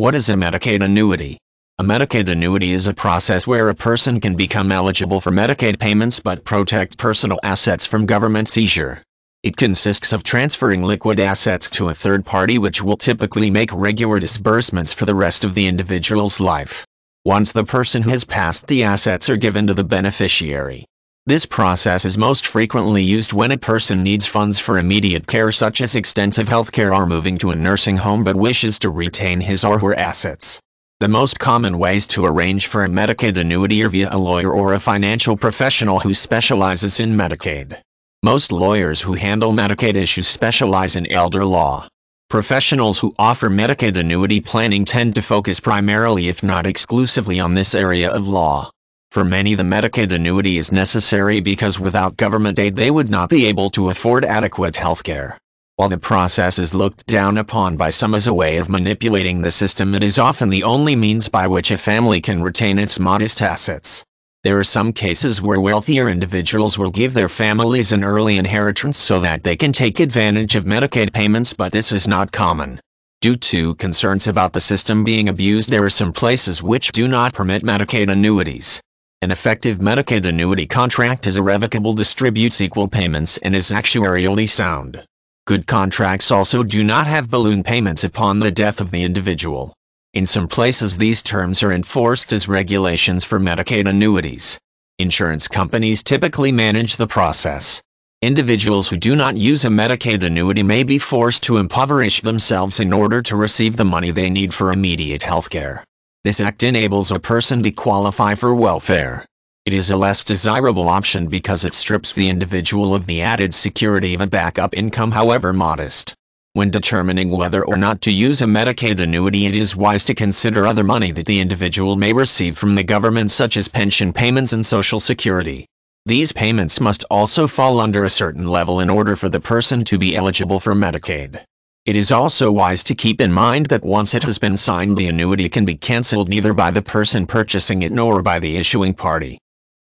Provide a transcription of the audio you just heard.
What is a Medicaid annuity? A Medicaid annuity is a process where a person can become eligible for Medicaid payments but protect personal assets from government seizure. It consists of transferring liquid assets to a third party which will typically make regular disbursements for the rest of the individual's life. Once the person has passed the assets are given to the beneficiary. This process is most frequently used when a person needs funds for immediate care such as extensive health care or moving to a nursing home but wishes to retain his or her assets. The most common ways to arrange for a Medicaid annuity are via a lawyer or a financial professional who specializes in Medicaid. Most lawyers who handle Medicaid issues specialize in elder law. Professionals who offer Medicaid annuity planning tend to focus primarily if not exclusively on this area of law. For many the Medicaid annuity is necessary because without government aid they would not be able to afford adequate health care. While the process is looked down upon by some as a way of manipulating the system it is often the only means by which a family can retain its modest assets. There are some cases where wealthier individuals will give their families an early inheritance so that they can take advantage of Medicaid payments but this is not common. Due to concerns about the system being abused there are some places which do not permit Medicaid annuities. An effective Medicaid annuity contract is irrevocable distributes equal payments and is actuarially sound. Good contracts also do not have balloon payments upon the death of the individual. In some places these terms are enforced as regulations for Medicaid annuities. Insurance companies typically manage the process. Individuals who do not use a Medicaid annuity may be forced to impoverish themselves in order to receive the money they need for immediate health care. This act enables a person to qualify for welfare. It is a less desirable option because it strips the individual of the added security of a backup income however modest. When determining whether or not to use a Medicaid annuity it is wise to consider other money that the individual may receive from the government such as pension payments and social security. These payments must also fall under a certain level in order for the person to be eligible for Medicaid. It is also wise to keep in mind that once it has been signed the annuity can be cancelled neither by the person purchasing it nor by the issuing party.